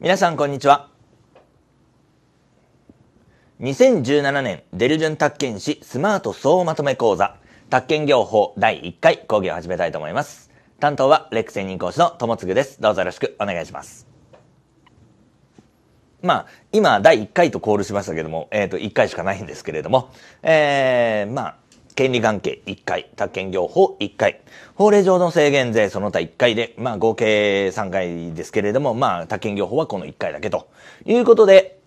皆さんこんにちは2017年デルジュン宅建士スマート総まとめ講座宅建業法第1回講義を始めたいと思います担当はレック専任講師の友次ですどうぞよろしくお願いしますまあ、今、第1回とコールしましたけども、えっ、ー、と、1回しかないんですけれども、えー、まあ、権利関係1回、宅建業法1回、法令上の制限税その他1回で、まあ合計3回ですけれども、まあ宅建業法はこの1回だけということで、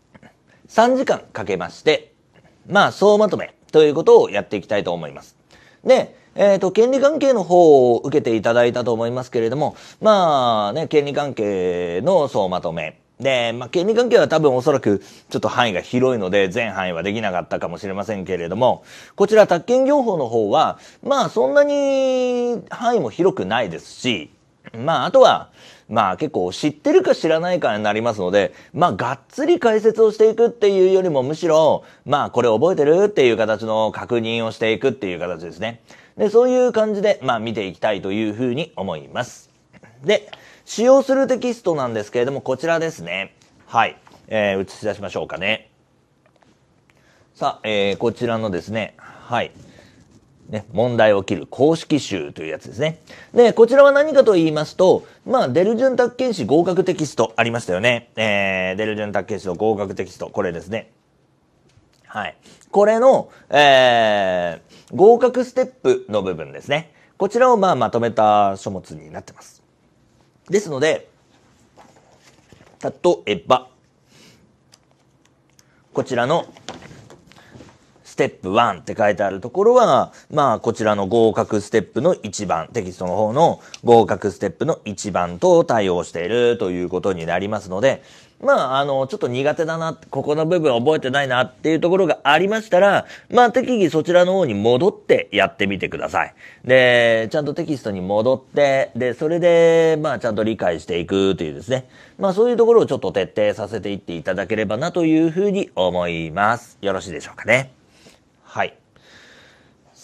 3時間かけまして、まあ総まとめということをやっていきたいと思います。で、えっ、ー、と、権利関係の方を受けていただいたと思いますけれども、まあね、権利関係の総まとめ、で、まあ、権利関係は多分おそらくちょっと範囲が広いので、全範囲はできなかったかもしれませんけれども、こちら宅建業法の方は、まあ、そんなに範囲も広くないですし、まあ、あとは、まあ結構知ってるか知らないかになりますので、まあがっつり解説をしていくっていうよりもむしろ、まあこれ覚えてるっていう形の確認をしていくっていう形ですね。で、そういう感じで、まあ見ていきたいというふうに思います。で、使用するテキストなんですけれども、こちらですね。はい。えー、映し出しましょうかね。さあ、えー、こちらのですね、はい。ね、問題を切る公式集というやつですね。で、こちらは何かと言いますと、まあ、デルジュン宅建士合格テキストありましたよね。えー、デルジュン宅建士の合格テキスト、これですね。はい。これの、えー、合格ステップの部分ですね。こちらをまあまとめた書物になってます。ですので、例えば、こちらのステップ1って書いてあるところは、まあ、こちらの合格ステップの1番、テキストの方の合格ステップの1番と対応しているということになりますので、まあ、あの、ちょっと苦手だな、ここの部分覚えてないなっていうところがありましたら、まあ、適宜そちらの方に戻ってやってみてください。で、ちゃんとテキストに戻って、で、それで、まあ、ちゃんと理解していくというですね。まあ、そういうところをちょっと徹底させていっていただければなというふうに思います。よろしいでしょうかね。はい。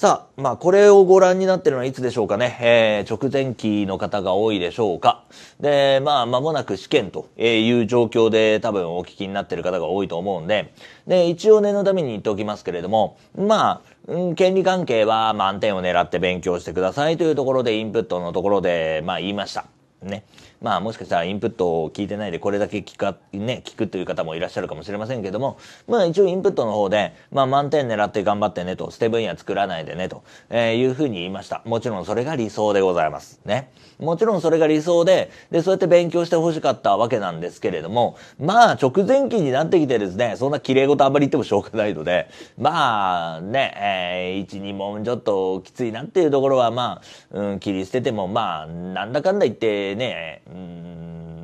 さあ、まあ、これをご覧になってるのはいつでしょうかね。えー、直前期の方が多いでしょうか。で、まあ、間もなく試験という状況で多分お聞きになってる方が多いと思うんで、で、一応念のために言っておきますけれども、まあ、うん、権利関係は満点を狙って勉強してくださいというところでインプットのところで、まあ、言いました。ね。まあ、もしかしたらインプットを聞いてないでこれだけ聞か、ね、聞くという方もいらっしゃるかもしれませんけども、まあ、一応インプットの方で、まあ、満点狙って頑張ってねと、捨て分野作らないでねと、えいうふうに言いました。もちろんそれが理想でございます。ね。もちろんそれが理想で、で、そうやって勉強してほしかったわけなんですけれども、まあ、直前期になってきてですね、そんな綺麗事あんまり言ってもしょうがないので、まあ、ね、えー、1、2問ちょっときついなっていうところは、まあ、うん、切り捨てても、まあ、なんだかんだ言ってね、う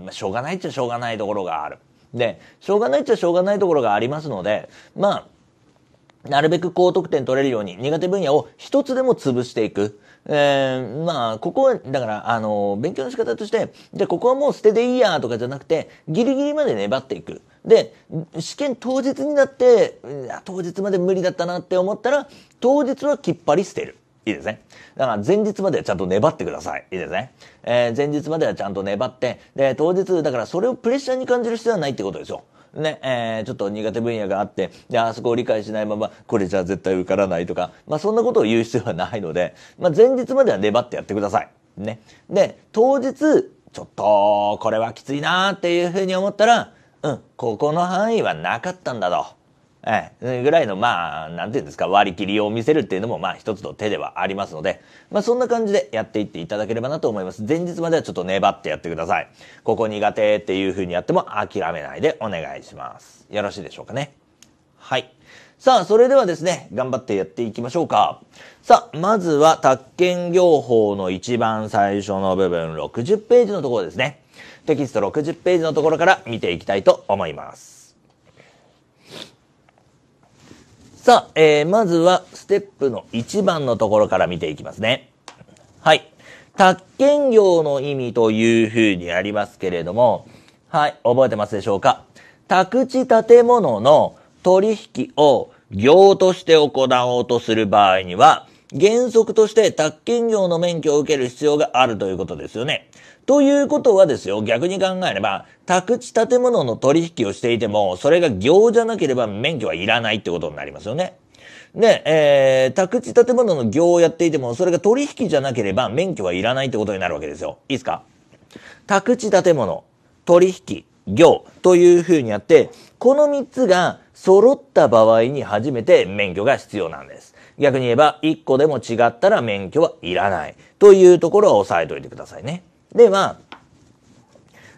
んしょうがないっちゃしょうがないところがある。でしょうがないっちゃしょうがないところがありますのでまあなるべく高得点取れるように苦手分野を一つでも潰していく。えー、まあ、ここは、だから、あの、勉強の仕方として、じゃあここはもう捨てていいやとかじゃなくて、ギリギリまで粘っていく。で、試験当日になって、当日まで無理だったなって思ったら、当日はきっぱり捨てる。いいですね。だから前日まではちゃんと粘ってください。いいですね。えー、前日まではちゃんと粘って、で、当日、だからそれをプレッシャーに感じる必要はないってことですよ。ね、えー、ちょっと苦手分野があって、で、あそこを理解しないまま、これじゃ絶対受からないとか、まあそんなことを言う必要はないので、まあ前日までは粘ってやってください。ね。で、当日、ちょっと、これはきついなーっていうふうに思ったら、うん、ここの範囲はなかったんだと。ええ、ぐらいの、まあ、なんていうんですか、割り切りを見せるっていうのも、まあ、一つの手ではありますので、まあ、そんな感じでやっていっていただければなと思います。前日まではちょっと粘ってやってください。ここ苦手っていうふうにやっても諦めないでお願いします。よろしいでしょうかね。はい。さあ、それではですね、頑張ってやっていきましょうか。さあ、まずは、宅建業法の一番最初の部分、60ページのところですね。テキスト60ページのところから見ていきたいと思います。さあ、えー、まずは、ステップの1番のところから見ていきますね。はい。宅建業の意味というふうにありますけれども、はい、覚えてますでしょうか宅地建物の取引を業として行おうとする場合には、原則として宅建業の免許を受ける必要があるということですよね。ということはですよ、逆に考えれば、宅地建物の取引をしていても、それが業じゃなければ免許はいらないってことになりますよね。で、えー、宅地建物の業をやっていても、それが取引じゃなければ免許はいらないってことになるわけですよ。いいですか宅地建物、取引、業というふうにやって、この3つが揃った場合に初めて免許が必要なんです。逆に言えば、一個でも違ったら免許はいらない。というところは押さえておいてくださいね。で、は、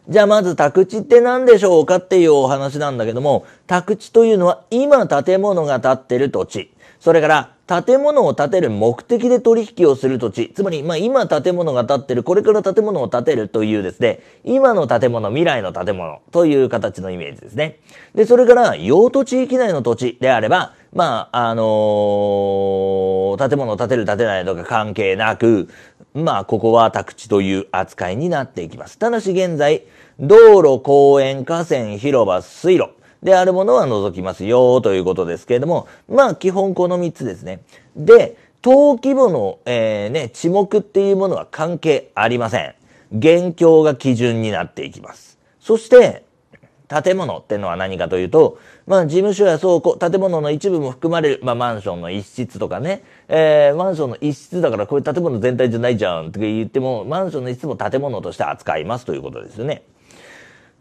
じゃあまず宅地って何でしょうかっていうお話なんだけども、宅地というのは今建物が建ってる土地。それから、建物を建てる目的で取引をする土地。つまり、まあ今建物が建ってる、これから建物を建てるというですね、今の建物、未来の建物という形のイメージですね。で、それから、用途地域内の土地であれば、まあ、あのー、建物を建てる建てないとか関係なく、まあ、ここは宅地という扱いになっていきます。ただし現在、道路、公園、河川、広場、水路、であるものは除きますよということですけれども、まあ基本この3つですね。で、登記簿の、えー、ね、地目っていうものは関係ありません。現況が基準になっていきます。そして、建物ってのは何かというと、まあ事務所や倉庫、建物の一部も含まれる、まあマンションの一室とかね、えー、マンションの一室だからこれ建物全体じゃないじゃんって言っても、マンションの一室も建物として扱いますということですよね。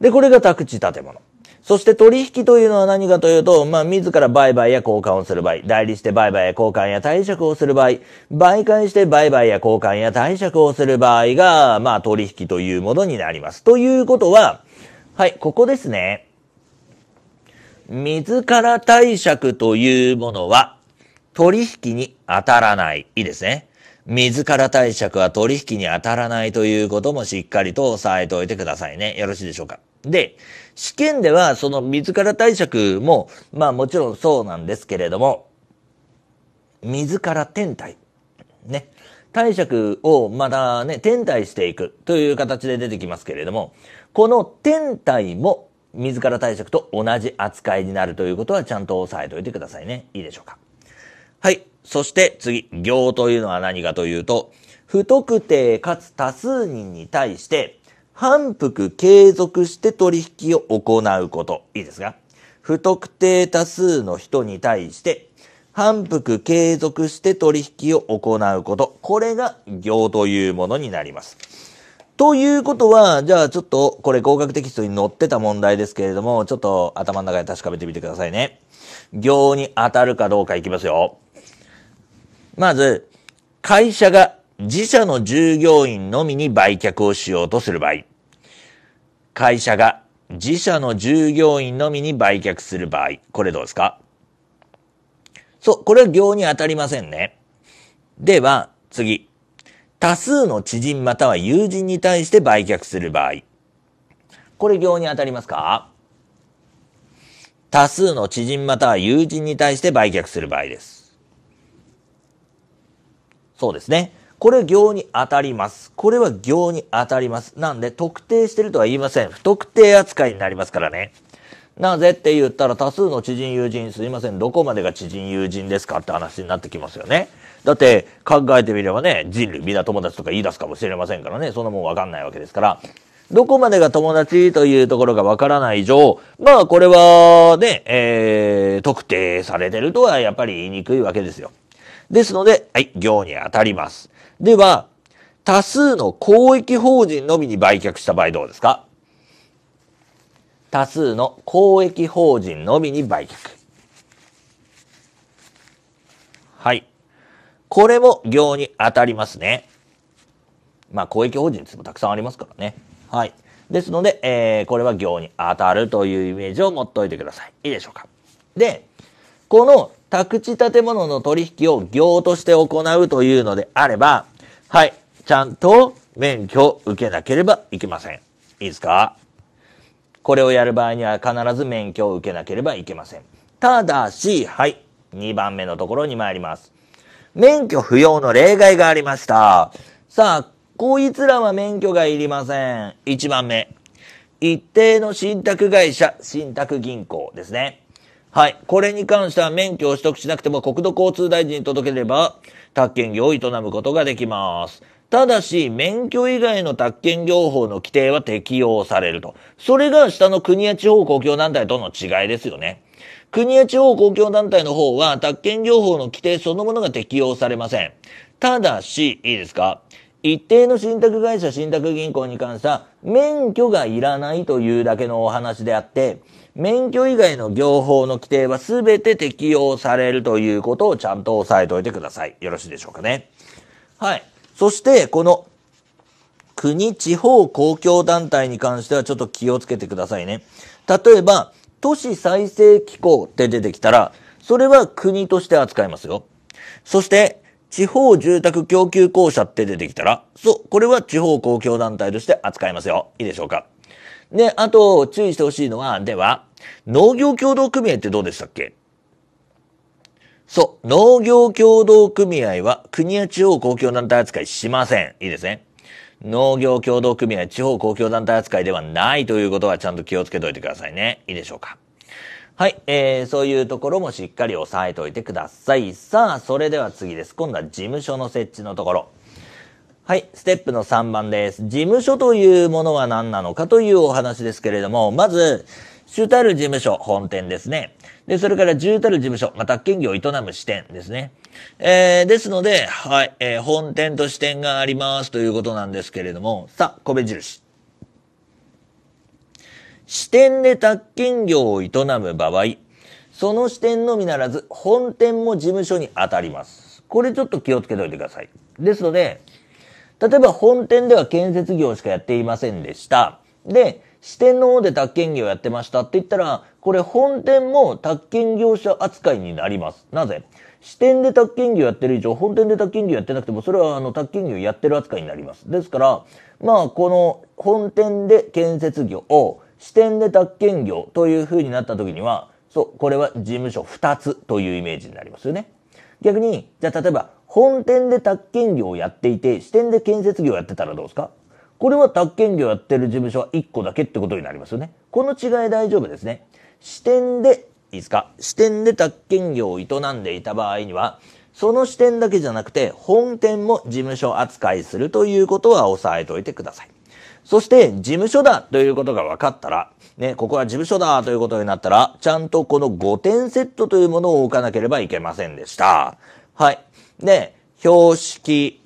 で、これが宅地建物。そして取引というのは何かというと、まあ、自ら売買や交換をする場合、代理して売買や交換や貸借をする場合、媒介して売買や交換や貸借をする場合が、まあ、取引というものになります。ということは、はい、ここですね。自ら貸借というものは、取引に当たらない。いいですね。自ら貸借は取引に当たらないということもしっかりと押さえておいてくださいね。よろしいでしょうか。で、試験では、その自ら対策も、まあもちろんそうなんですけれども、自ら天体。ね。貸借をまたね、天体していくという形で出てきますけれども、この天体も自ら貸借と同じ扱いになるということはちゃんと押さえておいてくださいね。いいでしょうか。はい。そして次、行というのは何かというと、不特定かつ多数人に対して、反復継続して取引を行うこと。いいですか不特定多数の人に対して、反復継続して取引を行うこと。これが行というものになります。ということは、じゃあちょっと、これ合格テキストに載ってた問題ですけれども、ちょっと頭の中で確かめてみてくださいね。行に当たるかどうかいきますよ。まず、会社が自社の従業員のみに売却をしようとする場合、会社が自社の従業員のみに売却する場合、これどうですかそう、これは行に当たりませんね。では、次。多数の知人または友人に対して売却する場合。これ行に当たりますか多数の知人または友人に対して売却する場合です。そうですね。これ行に当たります。これは行に当たります。なんで、特定してるとは言いません。不特定扱いになりますからね。なぜって言ったら多数の知人友人、すいません、どこまでが知人友人ですかって話になってきますよね。だって考えてみればね、人類皆友達とか言い出すかもしれませんからね、そんなもんわかんないわけですから、どこまでが友達というところがわからない以上、まあこれはね、えー、特定されてるとはやっぱり言いにくいわけですよ。ですので、はい、行に当たります。では、多数の公益法人のみに売却した場合どうですか多数の公益法人のみに売却。はい。これも行に当たりますね。まあ、公益法人ってもたくさんありますからね。はい。ですので、えー、これは行に当たるというイメージを持っておいてください。いいでしょうか。で、この宅地建物の取引を業として行うというのであれば、はい、ちゃんと免許を受けなければいけません。いいですかこれをやる場合には必ず免許を受けなければいけません。ただし、はい、2番目のところに参ります。免許不要の例外がありました。さあ、こいつらは免許がいりません。1番目。一定の信託会社、信託銀行ですね。はい。これに関しては免許を取得しなくても国土交通大臣に届ければ、宅建業を営むことができます。ただし、免許以外の宅建業法の規定は適用されると。それが下の国や地方公共団体との違いですよね。国や地方公共団体の方は、宅建業法の規定そのものが適用されません。ただし、いいですか一定の信託会社、信託銀行に関しては、免許がいらないというだけのお話であって、免許以外の業法の規定は全て適用されるということをちゃんと押さえておいてください。よろしいでしょうかね。はい。そして、この国、地方公共団体に関してはちょっと気をつけてくださいね。例えば、都市再生機構って出てきたら、それは国として扱いますよ。そして、地方住宅供給公社って出てきたら、そう、これは地方公共団体として扱いますよ。いいでしょうか。で、あと、注意してほしいのは、では、農業協同組合ってどうでしたっけそう、農業協同組合は国や地方公共団体扱いしません。いいですね。農業協同組合、地方公共団体扱いではないということはちゃんと気をつけておいてくださいね。いいでしょうか。はい、えー、そういうところもしっかり押さえておいてください。さあ、それでは次です。今度は事務所の設置のところ。はい。ステップの3番です。事務所というものは何なのかというお話ですけれども、まず、主たる事務所、本店ですね。で、それから重たる事務所、まあ、宅建業を営む支店ですね。えー、ですので、はい、えー、本店と支店がありますということなんですけれども、さあ、米印。支店で宅建業を営む場合、その支店のみならず、本店も事務所に当たります。これちょっと気をつけておいてください。ですので、例えば本店では建設業しかやっていませんでした。で、支店の方で宅建業やってましたって言ったら、これ本店も宅建業者扱いになります。なぜ支店で宅建業やってる以上、本店で宅建業やってなくても、それはあの宅建業やってる扱いになります。ですから、まあこの本店で建設業を支店で宅建業という風になった時には、そう、これは事務所2つというイメージになりますよね。逆に、じゃあ例えば本店で宅建業をやっていて、支店で建設業をやってたらどうですかこれは宅建業やってる事務所は1個だけってことになりますよね。この違い大丈夫ですね。支店で、いいですか支店で宅建業を営んでいた場合には、その支店だけじゃなくて、本店も事務所扱いするということは押さえておいてください。そして、事務所だということが分かったら、ね、ここは事務所だということになったら、ちゃんとこの5点セットというものを置かなければいけませんでした。はい。で、標識、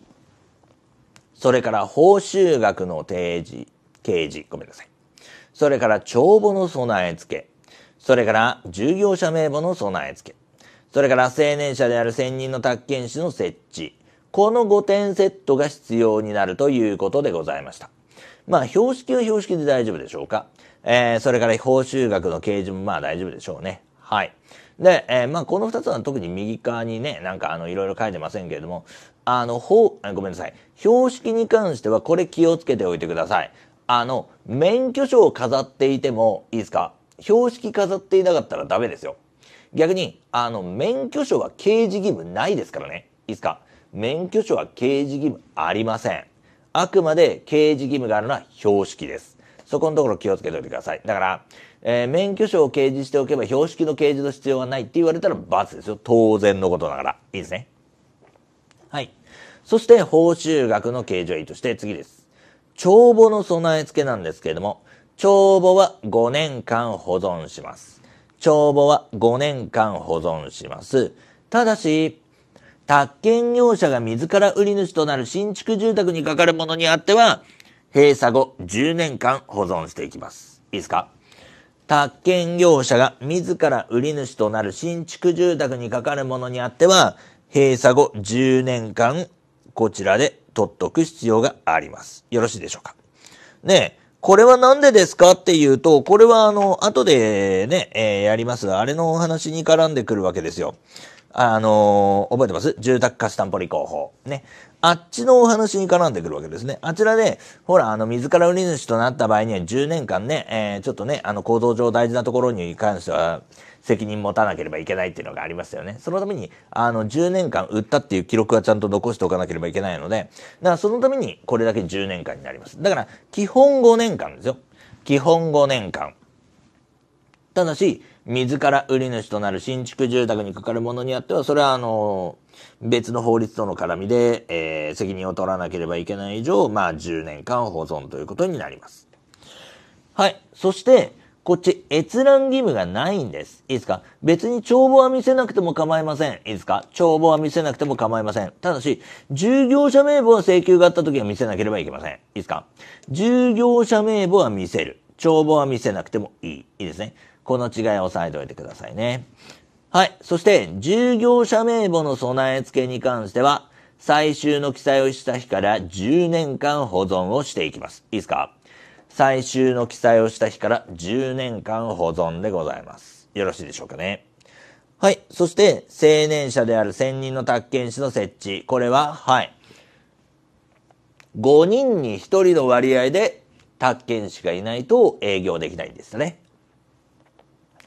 それから報酬額の提示、掲示、ごめんなさい。それから帳簿の備え付け、それから従業者名簿の備え付け、それから青年者である専任の宅建士の設置、この5点セットが必要になるということでございました。まあ、標識は標識で大丈夫でしょうか。えー、それから報酬額の掲示もまあ大丈夫でしょうね。はい。で、えー、まあ、この二つは特に右側にね、なんかあの、いろいろ書いてませんけれども、あの、ほう、ごめんなさい。標識に関してはこれ気をつけておいてください。あの、免許証を飾っていてもいいですか標識飾っていなかったらダメですよ。逆に、あの、免許証は刑事義務ないですからね。いいですか免許証は刑事義務ありません。あくまで刑事義務があるのは標識です。そこのところ気をつけておいてください。だから、えー、免許証を掲示しておけば標識の掲示の必要はないって言われたら罰ですよ。当然のことだから。いいですね。はい。そして、報酬額の計上いとして、次です。帳簿の備え付けなんですけれども、帳簿は5年間保存します。帳簿は5年間保存します。ただし、宅建業者が自ら売り主となる新築住宅にかかるものにあっては、閉鎖後10年間保存していきます。いいですか宅建業者が自ら売り主となる新築住宅にかかるものにあっては、閉鎖後10年間、こちらで取っとく必要があります。よろしいでしょうか。ねえ、これはなんでですかっていうと、これはあの、後でね、えー、やりますが、あれのお話に絡んでくるわけですよ。あのー、覚えてます住宅貸し担保理候法。ね。あっちのお話に絡んでくるわけですね。あちらで、ほら、あの、自ら売り主となった場合には10年間ね、えー、ちょっとね、あの、構造上大事なところに関しては、責任持たなければいけないっていうのがありますよね。そのために、あの、10年間売ったっていう記録はちゃんと残しておかなければいけないので、だからそのためにこれだけ10年間になります。だから、基本5年間ですよ。基本5年間。ただし、自ら売り主となる新築住宅にかかるものによっては、それはあの、別の法律との絡みで、えー、責任を取らなければいけない以上、まあ10年間保存ということになります。はい。そして、こっち、閲覧義務がないんです。いいですか別に帳簿は見せなくても構いません。いいですか帳簿は見せなくても構いません。ただし、従業者名簿は請求があった時は見せなければいけません。いいですか従業者名簿は見せる。帳簿は見せなくてもいい。いいですね。この違いを押さえておいてくださいね。はい。そして、従業者名簿の備え付けに関しては、最終の記載をした日から10年間保存をしていきます。いいですか最終の記載をした日から10年間保存でございます。よろしいでしょうかね。はい。そして、成年者である専任の宅建士の設置。これは、はい。5人に1人の割合で宅建士がいないと営業できないんですね。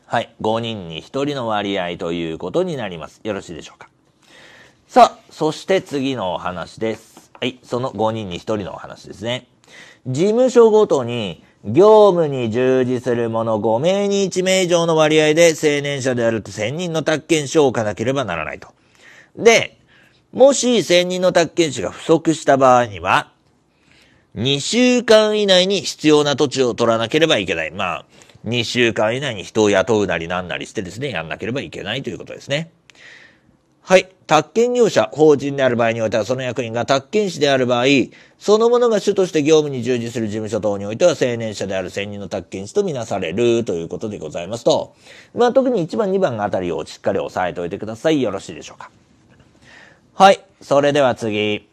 はい、5人に1人の割合ということになります。よろしいでしょうか。さあ、そして次のお話です。はい、その5人に1人のお話ですね。事務所ごとに、業務に従事する者5名に1名以上の割合で青年者であると1000人の宅建証を置かなければならないと。で、もし1000人の宅建士が不足した場合には、2週間以内に必要な土地を取らなければいけない。まあ、2週間以内に人を雇うなりなんなりしてですね、やんなければいけないということですね。はい。宅建業者、法人である場合においては、その役員が宅建士である場合、そのものが主として業務に従事する事務所等においては、青年者である専任の宅建士とみなされるということでございますと、まあ特に1番、2番あたりをしっかり押さえておいてください。よろしいでしょうか。はい。それでは次。